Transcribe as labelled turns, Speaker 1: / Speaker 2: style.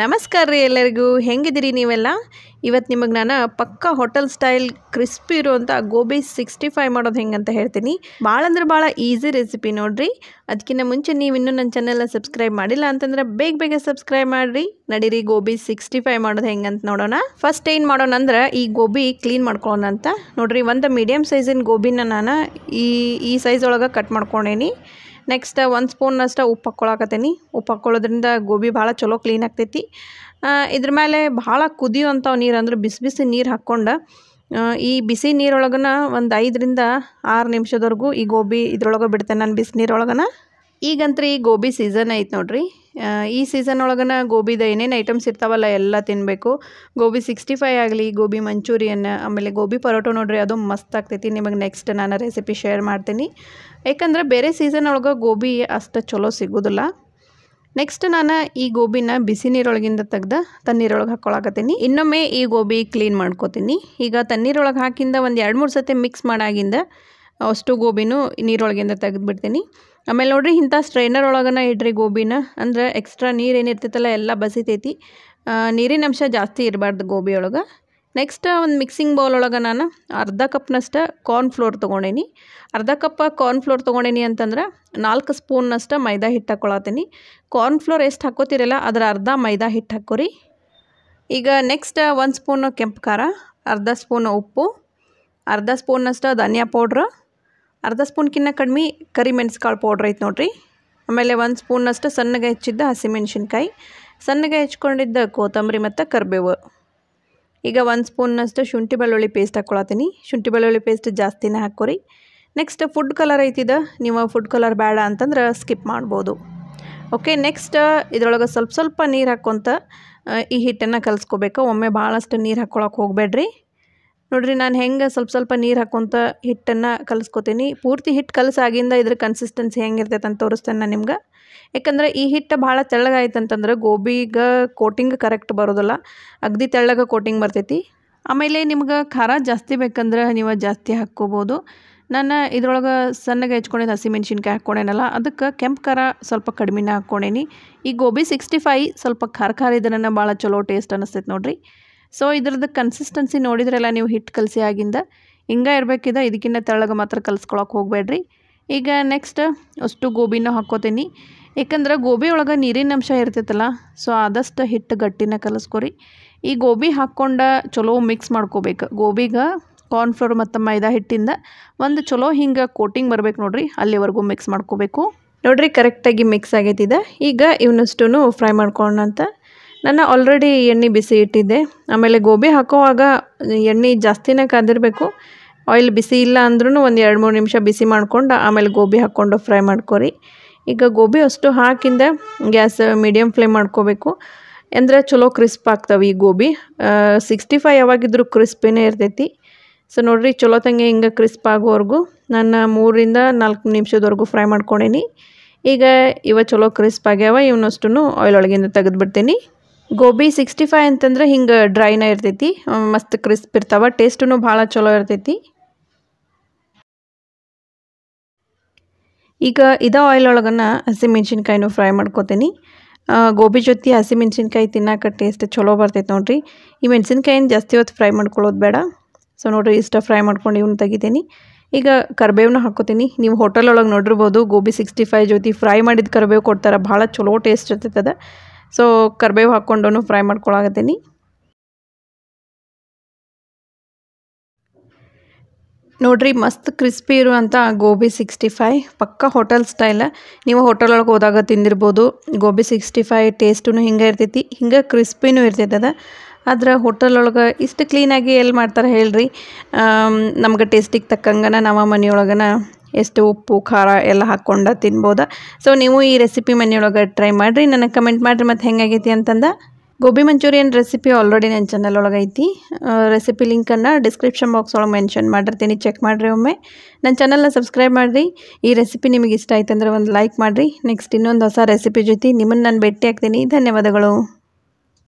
Speaker 1: ನಮಸ್ಕಾರ ರೀ ಎಲ್ಲರಿಗೂ ಹೆಂಗಿದ್ದೀರಿ ನೀವೆಲ್ಲ ಇವತ್ತು ನಿಮಗೆ ನಾನು ಪಕ್ಕ ಹೋಟೆಲ್ ಸ್ಟೈಲ್ ಕ್ರಿಸ್ಪಿ ಇರುವಂಥ ಗೋಬಿ ಸಿಕ್ಸ್ಟಿ ಫೈವ್ ಮಾಡೋದು ಹೆಂಗೆ ಅಂತ ಹೇಳ್ತೀನಿ ಭಾಳ ಅಂದ್ರೆ ಭಾಳ ಈಸಿ ರೆಸಿಪಿ ನೋಡಿರಿ ಅದಕ್ಕಿಂತ ಮುಂಚೆ ನೀವು ಇನ್ನೂ ನನ್ನ ಚಾನೆಲ್ನ ಸಬ್ಸ್ಕ್ರೈಬ್ ಮಾಡಿಲ್ಲ ಅಂತಂದ್ರೆ ಬೇಗ ಬೇಗ ಸಬ್ಸ್ಕ್ರೈಬ್ ಮಾಡಿರಿ ನಡೀರಿ ಗೋಬಿ ಸಿಕ್ಸ್ಟಿ ಫೈವ್ ಮಾಡೋದು ಹೆಂಗೆ ಅಂತ ನೋಡೋಣ ಫಸ್ಟ್ ಏನು ಮಾಡೋಣ ಅಂದ್ರೆ ಈ ಗೋಬಿ ಕ್ಲೀನ್ ಮಾಡ್ಕೊಳೋಣ ಅಂತ ನೋಡಿರಿ ಒಂದು ಮೀಡಿಯಮ್ ಸೈಜಿನ ಗೋಬಿನ ನಾನು ಈ ಈ ಸೈಜ್ ಒಳಗೆ ಕಟ್ ಮಾಡ್ಕೊಂಡೇನಿ ನೆಕ್ಸ್ಟ್ ಒಂದು ಸ್ಪೂನ್ನಷ್ಟು ಉಪ್ಪು ಹಾಕ್ಕೊಳಕತ್ತೀನಿ ಉಪ್ಪು ಹಾಕ್ಕೊಳ್ಳೋದ್ರಿಂದ ಗೋಬಿ ಭಾಳ ಚಲೋ ಕ್ಲೀನ್ ಆಗ್ತೈತಿ ಇದ್ರ ಮೇಲೆ ಭಾಳ ಕುದಿಯುವಂಥವು ನೀರು ಅಂದ್ರೆ ಬಿಸಿ ಬಿಸಿ ನೀರು ಹಾಕ್ಕೊಂಡು ಈ ಬಿಸಿ ನೀರೊಳಗನ ಒಂದು ಐದರಿಂದ ಆರು ನಿಮಿಷದವರೆಗೂ ಈ ಗೋಬಿ ಇದ್ರೊಳಗೆ ಬಿಡ್ತೇನೆ ನಾನು ಬಿಸಿ ನೀರೊಳಗನ ಈಗಂತೂ ಈ ಗೋಬಿ ಸೀಸನ್ ಐತೆ ನೋಡ್ರಿ ಈ ಸೀಸನ್ ಒಳಗನ ಗೋಬಿದ ಏನೇನು ಐಟಮ್ಸ್ ಇರ್ತಾವಲ್ಲ ಎಲ್ಲ ತಿನ್ನಬೇಕು ಗೋಬಿ ಸಿಕ್ಸ್ಟಿ ಫೈ ಆಗಲಿ ಗೋಬಿ ಮಂಚೂರಿಯನ್ ಆಮೇಲೆ ಗೋಬಿ ಪರೋಟೋ ನೋಡ್ರಿ ಅದು ಮಸ್ತ್ ಆಗ್ತೈತಿ ನಿಮಗೆ ನೆಕ್ಸ್ಟ್ ನಾನು ರೆಸಿಪಿ ಶೇರ್ ಮಾಡ್ತೀನಿ ಯಾಕಂದ್ರೆ ಬೇರೆ ಸೀಸನ್ ಒಳಗೆ ಗೋಬಿ ಅಷ್ಟು ಚಲೋ ಸಿಗೋದಿಲ್ಲ ನೆಕ್ಸ್ಟ್ ನಾನು ಈ ಗೋಬಿನ ಬಿಸಿ ನೀರೊಳಗಿಂದ ತೆಗ್ದು ತಣ್ಣೀರೊಳಗೆ ಹಾಕೊಳಕತ್ತೀನಿ ಇನ್ನೊಮ್ಮೆ ಈ ಗೋಬಿ ಕ್ಲೀನ್ ಮಾಡ್ಕೋತೀನಿ ಈಗ ತಣ್ಣೀರೊಳಗೆ ಹಾಕಿಂದ ಒಂದು ಎರಡು ಮೂರು ಸತಿ ಮಿಕ್ಸ್ ಮಾಡಾಗಿಂದ ಅಷ್ಟು ಗೋಬಿನೂ ನೀರೊಳಗಿಂದ ತೆಗೆದುಬಿಡ್ತೀನಿ ಆಮೇಲೆ ನೋಡಿರಿ ಇಂಥ ಸ್ಟ್ರೈನರ್ ಒಳಗನ ಇಡ್ರಿ ಗೋಬಿನ ಅಂದ್ರೆ ಎಕ್ಸ್ಟ್ರಾ ನೀರು ಏನಿರ್ತೈತಲ್ಲ ಎಲ್ಲ ಬಸಿತೈತಿ ನೀರಿನ ಅಂಶ ಜಾಸ್ತಿ ಇರಬಾರ್ದು ಗೋಬಿ ಒಳಗೆ ನೆಕ್ಸ್ಟ್ ಒಂದು ಮಿಕ್ಸಿಂಗ್ ಬೌಲ್ ಒಳಗೆ ನಾನು ಅರ್ಧ ಕಪ್ನಷ್ಟು ಕಾರ್ನ್ ಫ್ಲೋರ್ ತೊಗೊಂಡೇನಿ ಅರ್ಧ ಕಪ್ ಕಾರ್ನ್ ಫ್ಲೋರ್ ತೊಗೊಂಡೇನಿ ಅಂತಂದ್ರೆ ನಾಲ್ಕು ಸ್ಪೂನ್ನಷ್ಟು ಮೈದಾ ಹಿಟ್ಟು ಕಾರ್ನ್ ಫ್ಲೋರ್ ಎಷ್ಟು ಹಾಕೋತಿರಲ್ಲ ಅದರ ಅರ್ಧ ಮೈದಾ ಹಿಟ್ಟು ಹಾಕೋರಿ ಈಗ ನೆಕ್ಸ್ಟ್ ಒಂದು ಸ್ಪೂನು ಕೆಂಪು ಖಾರ ಅರ್ಧ ಸ್ಪೂನ್ ಉಪ್ಪು ಅರ್ಧ ಸ್ಪೂನ್ನಷ್ಟು ಧನಿಯಾ ಪೌಡ್ರ್ ಅರ್ಧ ಸ್ಪೂನ್ಕಿನ್ನ ಕಡಿಮೆ ಕರಿಮೆಣಸ್ಕಾಳು ಪೌಡ್ರ್ ಐತೆ ನೋಡಿರಿ ಆಮೇಲೆ ಒಂದು ಸ್ಪೂನಷ್ಟು ಸಣ್ಣಗೆ ಹೆಚ್ಚಿದ್ದ ಹಸಿಮೆಣ್ಸಿನ್ಕಾಯಿ ಸಣ್ಣಗೆ ಹೆಚ್ಕೊಂಡಿದ್ದ ಕೊತ್ತಂಬರಿ ಮತ್ತು ಕರಿಬೇವು ಈಗ ಒಂದು ಸ್ಪೂನ್ನಷ್ಟು ಶುಂಠಿ ಬೆಳ್ಳುಳ್ಳಿ ಪೇಸ್ಟ್ ಹಾಕ್ಕೊಳತೀನಿ ಶುಂಠಿ ಬೆಳ್ಳುಳ್ಳಿ ಪೇಸ್ಟ್ ಜಾಸ್ತಿನೇ ಹಾಕೋರಿ ನೆಕ್ಸ್ಟ್ ಫುಡ್ ಕಲರ್ ಐತಿದ ನೀವು ಫುಡ್ ಕಲರ್ ಬೇಡ ಅಂತಂದ್ರೆ ಸ್ಕಿಪ್ ಮಾಡ್ಬೋದು ಓಕೆ ನೆಕ್ಸ್ಟ್ ಇದರೊಳಗೆ ಸ್ವಲ್ಪ ಸ್ವಲ್ಪ ನೀರು ಹಾಕ್ಕೊತ ಈ ಹಿಟ್ಟನ್ನು ಕಲಿಸ್ಕೋಬೇಕು ಒಮ್ಮೆ ಭಾಳಷ್ಟು ನೀರು ಹಾಕ್ಕೊಳಕ್ಕೆ ಹೋಗಬೇಡ್ರಿ ನೋಡಿರಿ ನಾನು ಹೆಂಗೆ ಸ್ವಲ್ಪ ಸ್ವಲ್ಪ ನೀರು ಹಾಕ್ಕೊತ ಹಿಟ್ಟನ್ನು ಕಲಿಸ್ಕೊತೀನಿ ಪೂರ್ತಿ ಹಿಟ್ಟು ಕಲಸಾಗಿಂದ ಇದ್ರ ಕನ್ಸಿಸ್ಟೆನ್ಸಿ ಹೆಂಗಿರ್ತೈತೆ ಅಂತ ತೋರಿಸ್ತೇನೆ ನಾನು ನಿಮ್ಗೆ ಯಾಕಂದ್ರೆ ಈ ಹಿಟ್ಟು ಭಾಳ ತೆಳ್ಳಗಾಯ್ತಂತಂದ್ರೆ ಗೋಬಿಗೆ ಕೋಟಿಂಗ್ ಕರೆಕ್ಟ್ ಬರೋದಲ್ಲ ಅಗದಿ ತೆಳ್ಳಗೆ ಕೋಟಿಂಗ್ ಬರ್ತೈತಿ ಆಮೇಲೆ ನಿಮ್ಗೆ ಖಾರ ಜಾಸ್ತಿ ಬೇಕಂದ್ರೆ ನೀವು ಜಾಸ್ತಿ ಹಾಕ್ಕೋಬೋದು ನಾನು ಇದ್ರೊಳಗೆ ಸಣ್ಣಗೆ ಹಸಿ ಹಸಿಮೆಣ್ಸಿನ್ಕಾಯಿ ಹಾಕ್ಕೊಂಡೇನಲ್ಲ ಅದಕ್ಕೆ ಕೆಂಪು ಖಾರ ಸ್ವಲ್ಪ ಕಡಿಮೆನ ಹಾಕ್ಕೊಂಡೇನಿ ಈ ಗೋಬಿ ಸಿಕ್ಸ್ಟಿ ಫೈ ಸ್ವಲ್ಪ ಖಾರ ಖಾರ ಇದನ್ನು ಭಾಳ ಚಲೋ ಟೇಸ್ಟ್ ಅನ್ನಿಸ್ತೈತೆ ನೋಡಿರಿ ಸೊ ಇದ್ರದ್ದು ಕನ್ಸಿಸ್ಟೆನ್ಸಿ ನೋಡಿದ್ರೆಲ್ಲ ನೀವು ಹಿಟ್ಟು ಕಲಸಿ ಆಗಿಂದ ಹಿಂಗೆ ಇರಬೇಕಿದ ಇದಕ್ಕಿಂತ ತೆಳಗೆ ಮಾತ್ರ ಕಲಿಸ್ಕೊಳಕ್ಕೆ ಹೋಗಬೇಡ್ರಿ ಈಗ ನೆಕ್ಸ್ಟ್ ಅಷ್ಟು ಗೋಬಿನ ಹಾಕ್ಕೋತೀನಿ ಯಾಕಂದ್ರೆ ಗೋಬಿ ಒಳಗೆ ನೀರಿನ ಅಂಶ ಇರ್ತೈತಲ್ಲ ಸೊ ಆದಷ್ಟು ಹಿಟ್ಟು ಗಟ್ಟಿನ ಕಲಿಸ್ಕೊರಿ ಈ ಗೋಬಿ ಹಾಕ್ಕೊಂಡು ಚಲೋ ಮಿಕ್ಸ್ ಮಾಡ್ಕೋಬೇಕು ಗೋಬಿಗೆ ಕಾರ್ನ್ಫ್ಲೋರ್ ಮತ್ತು ಮೈದಾ ಹಿಟ್ಟಿಂದ ಒಂದು ಚಲೋ ಹಿಂಗೆ ಕೋಟಿಂಗ್ ಬರಬೇಕು ನೋಡ್ರಿ ಅಲ್ಲಿವರೆಗೂ ಮಿಕ್ಸ್ ಮಾಡ್ಕೋಬೇಕು ನೋಡ್ರಿ ಕರೆಕ್ಟಾಗಿ ಮಿಕ್ಸ್ ಆಗೈತಿದೆ ಈಗ ಇವನಷ್ಟು ಫ್ರೈ ಮಾಡ್ಕೊಳ್ಳೋಣ ಅಂತ ನಾನು ಆಲ್ರೆಡಿ ಎಣ್ಣೆ ಬಿಸಿ ಇಟ್ಟಿದ್ದೆ ಆಮೇಲೆ ಗೋಬಿ ಹಾಕೋವಾಗ ಎಣ್ಣೆ ಜಾಸ್ತಿನೇ ಕಾದಿರಬೇಕು ಆಯಿಲ್ ಬಿಸಿ ಇಲ್ಲ ಅಂದ್ರೂ ಒಂದು ಎರಡು ಮೂರು ನಿಮಿಷ ಬಿಸಿ ಮಾಡ್ಕೊಂಡು ಆಮೇಲೆ ಗೋಬಿ ಹಾಕ್ಕೊಂಡು ಫ್ರೈ ಮಾಡ್ಕೊರಿ ಈಗ ಗೋಬಿ ಅಷ್ಟು ಹಾಕಿಂದ ಗ್ಯಾಸ್ ಮೀಡಿಯಮ್ ಫ್ಲೇಮ್ ಮಾಡ್ಕೋಬೇಕು ಅಂದರೆ ಚಲೋ ಕ್ರಿಸ್ಪ್ ಆಗ್ತವೆ ಈ ಗೋಬಿ ಸಿಕ್ಸ್ಟಿ ಫೈವ್ ಯಾವಾಗಿದ್ರೂ ಕ್ರಿಸ್ಪಿನೇ ಇರ್ತೈತಿ ಸೊ ನೋಡಿರಿ ಚಲೋ ತಂಗೆ ಹಿಂಗೆ ಕ್ರಿಸ್ಪ್ ಆಗೋವರೆಗೂ ನಾನು ಮೂರಿಂದ ನಾಲ್ಕು ನಿಮಿಷದವರೆಗೂ ಫ್ರೈ ಮಾಡ್ಕೊಂಡೇನಿ ಈಗ ಇವ ಚಲೋ ಕ್ರಿಸ್ಪ್ ಆಗ್ಯಾವ ಇವನಷ್ಟು ಆಯಿಲ್ ಒಳಗಿಂದ ತೆಗೆದುಬಿಡ್ತೀನಿ ಗೋಬಿ ಸಿಕ್ಸ್ಟಿ ಫೈ ಅಂತಂದ್ರೆ ಹಿಂಗೆ ಡ್ರೈನ ಇರ್ತೈತಿ ಮಸ್ತ್ ಕ್ರಿಸ್ಪ್ ಇರ್ತಾವ ಟೇಸ್ಟೂ ಭಾಳ ಚಲೋ ಇರ್ತೈತಿ ಈಗ ಇದ ಆಯಿಲ್ ಒಳಗನ ಹಸಿಮೆಣ್ಸಿನ್ಕಾಯಿನೂ ಫ್ರೈ ಮಾಡ್ಕೋತೀನಿ ಗೋಬಿ ಜೊತೆ ಹಸಿಮೆಣ್ಸಿನ್ಕಾಯಿ ತಿನ್ನೋಕೆ ಟೇಸ್ಟ್ ಚಲೋ ಬರ್ತೈತೆ ನೋಡಿರಿ ಈ ಮೆಣಸಿನ್ಕಾಯಿನ ಜಾಸ್ತಿ ಹೊತ್ತು ಫ್ರೈ ಮಾಡ್ಕೊಳ್ಳೋದು ಬೇಡ ಸೊ ನೋಡಿರಿ ಇಷ್ಟ ಫ್ರೈ ಮಾಡ್ಕೊಂಡು ಇವನ್ನ ತೆಗಿತೀನಿ ಈಗ ಕರಿಬೇವನ್ನ ಹಾಕೋತೀನಿ ನೀವು ಹೋಟೆಲ್ ಒಳಗೆ ನೋಡಿರ್ಬೋದು ಗೋಬಿ ಸಿಕ್ಸ್ಟಿ ಫೈವ್ ಜೊತೆ ಫ್ರೈ ಮಾಡಿದ ಕರಿಬೇವು ಕೊಡ್ತಾರೆ ಭಾಳ ಚಲೋ ಟೇಸ್ಟ್ ಇರ್ತೈತದ ಸೊ ಕರಿಬೇವು ಹಾಕ್ಕೊಂಡು ಫ್ರೈ ಮಾಡ್ಕೊಳಕತ್ತೀನಿ ನೋಡ್ರಿ ಮಸ್ತ್ ಕ್ರಿಸ್ಪಿ ಇರುವಂಥ ಗೋಬಿ ಸಿಕ್ಸ್ಟಿ ಫೈ ಪಕ್ಕ ಹೋಟೆಲ್ ಸ್ಟೈಲ ನೀವು ಹೋಟೆಲ್ ಒಳಗೆ ಹೋದಾಗ ತಿಂದಿರ್ಬೋದು ಗೋಬಿ ಸಿಕ್ಸ್ಟಿ ಫೈ ಟೇಸ್ಟೂ ಹಿಂಗೆ ಇರ್ತೈತಿ ಹಿಂಗೆ ಕ್ರಿಸ್ಪಿನೂ ಇರ್ತೈತದ ಆದ್ರೆ ಹೋಟೆಲ್ ಒಳಗೆ ಇಷ್ಟು ಕ್ಲೀನಾಗಿ ಎಲ್ಲಿ ಮಾಡ್ತಾರೆ ಹೇಳ್ರಿ ನಮ್ಗೆ ಟೇಸ್ಟಿಗೆ ತಕ್ಕಂಗನ ನಾವು ಮನೆಯೊಳಗನ ಎಷ್ಟು ಉಪ್ಪು ಖಾರ ಎಲ್ಲ ಹಾಕ್ಕೊಂಡು ತಿನ್ಬೋದು ಸೊ ನೀವು ಈ ರೆಸಿಪಿ ಮನೆಯೊಳಗೆ ಟ್ರೈ ಮಾಡಿರಿ ನನಗೆ ಕಮೆಂಟ್ ಮಾಡಿರಿ ಮತ್ತು ಆಗೈತಿ ಅಂತಂದ ಗೋಬಿ ಮಂಚೂರಿಯನ್ ರೆಸಿಪಿ ಆಲ್ರೆಡಿ ನನ್ನ ಚಾನಲ್ ಒಳಗೆ ಐತಿ ರೆಸಿಪಿ ಲಿಂಕನ್ನು ಡಿಸ್ಕ್ರಿಪ್ಷನ್ ಬಾಕ್ಸ್ ಒಳಗೆ ಮೆನ್ಷನ್ ಮಾಡಿರ್ತೀನಿ ಚೆಕ್ ಮಾಡಿರಿ ಒಮ್ಮೆ ನನ್ನ ಚಾನಲ್ನ ಸಬ್ಸ್ಕ್ರೈಬ್ ಮಾಡಿರಿ ಈ ರೆಸಿಪಿ ನಿಮಗೆ ಇಷ್ಟ ಆಯ್ತಂದ್ರೆ ಒಂದು ಲೈಕ್ ಮಾಡಿರಿ ನೆಕ್ಸ್ಟ್ ಇನ್ನೊಂದು ಹೊಸ ರೆಸಿಪಿ ಜೊತೆ ನಿಮ್ಮನ್ನು ನಾನು ಭೇಟಿ ಹಾಕ್ತೀನಿ ಧನ್ಯವಾದಗಳು